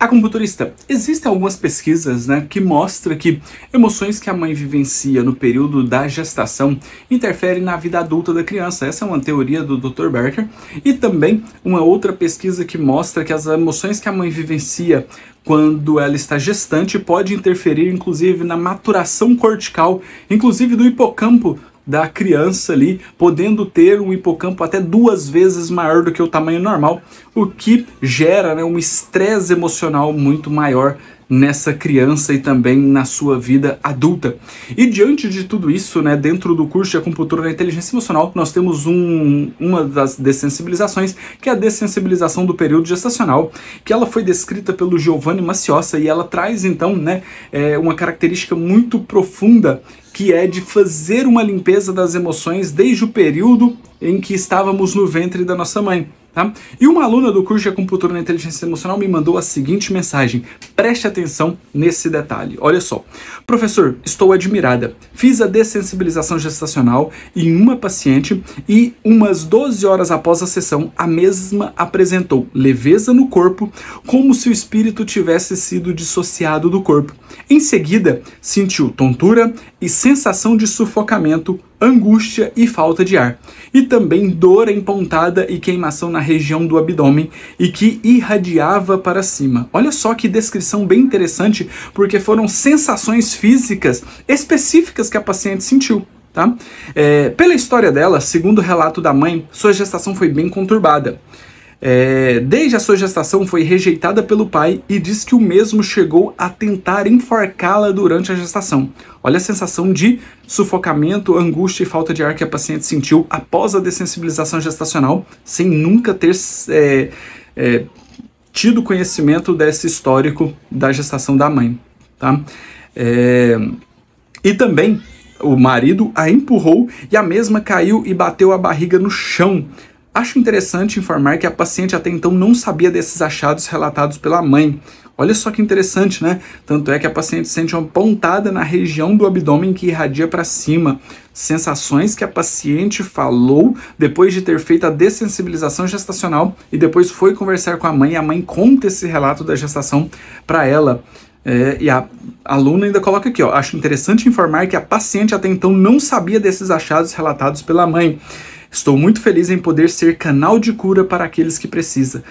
A computurista, existem algumas pesquisas né, que mostram que emoções que a mãe vivencia no período da gestação interferem na vida adulta da criança. Essa é uma teoria do Dr. Berker. E também uma outra pesquisa que mostra que as emoções que a mãe vivencia quando ela está gestante pode interferir inclusive na maturação cortical, inclusive do hipocampo da criança ali, podendo ter um hipocampo até duas vezes maior do que o tamanho normal, o que gera né, um estresse emocional muito maior nessa criança e também na sua vida adulta. E diante de tudo isso, né, dentro do curso de acupuntura na inteligência emocional, nós temos um, uma das dessensibilizações, que é a dessensibilização do período gestacional, que ela foi descrita pelo Giovanni Maciossa e ela traz então né, é, uma característica muito profunda que é de fazer uma limpeza das emoções desde o período em que estávamos no ventre da nossa mãe. Tá? E uma aluna do curso de acupuntura na inteligência emocional me mandou a seguinte mensagem. Preste atenção nesse detalhe. Olha só. Professor, estou admirada. Fiz a dessensibilização gestacional em uma paciente e umas 12 horas após a sessão, a mesma apresentou leveza no corpo, como se o espírito tivesse sido dissociado do corpo. Em seguida, sentiu tontura e sensação de sufocamento, angústia e falta de ar, e também dor em pontada e queimação na região do abdômen e que irradiava para cima. Olha só que descrição bem interessante, porque foram sensações físicas específicas que a paciente sentiu. Tá? É, pela história dela, segundo o relato da mãe, sua gestação foi bem conturbada. É, desde a sua gestação foi rejeitada pelo pai e diz que o mesmo chegou a tentar enforcá-la durante a gestação. Olha a sensação de sufocamento, angústia e falta de ar que a paciente sentiu após a dessensibilização gestacional, sem nunca ter é, é, tido conhecimento desse histórico da gestação da mãe. Tá? É, e também o marido a empurrou e a mesma caiu e bateu a barriga no chão Acho interessante informar que a paciente até então não sabia desses achados relatados pela mãe. Olha só que interessante, né? Tanto é que a paciente sente uma pontada na região do abdômen que irradia para cima. Sensações que a paciente falou depois de ter feito a dessensibilização gestacional e depois foi conversar com a mãe. a mãe conta esse relato da gestação para ela. É, e a aluna ainda coloca aqui, ó, acho interessante informar que a paciente até então não sabia desses achados relatados pela mãe. Estou muito feliz em poder ser canal de cura para aqueles que, precisa,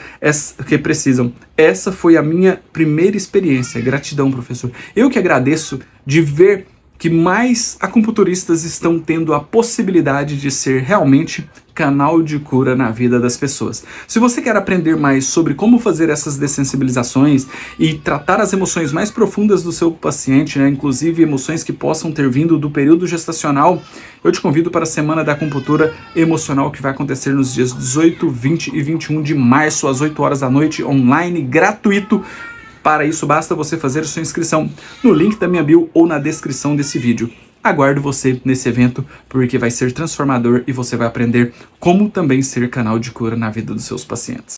que precisam. Essa foi a minha primeira experiência. Gratidão, professor. Eu que agradeço de ver que mais acupunturistas estão tendo a possibilidade de ser realmente canal de cura na vida das pessoas. Se você quer aprender mais sobre como fazer essas dessensibilizações e tratar as emoções mais profundas do seu paciente, né, inclusive emoções que possam ter vindo do período gestacional, eu te convido para a Semana da Acupuntura Emocional que vai acontecer nos dias 18, 20 e 21 de março, às 8 horas da noite, online, gratuito para isso, basta você fazer sua inscrição no link da minha bio ou na descrição desse vídeo. Aguardo você nesse evento porque vai ser transformador e você vai aprender como também ser canal de cura na vida dos seus pacientes.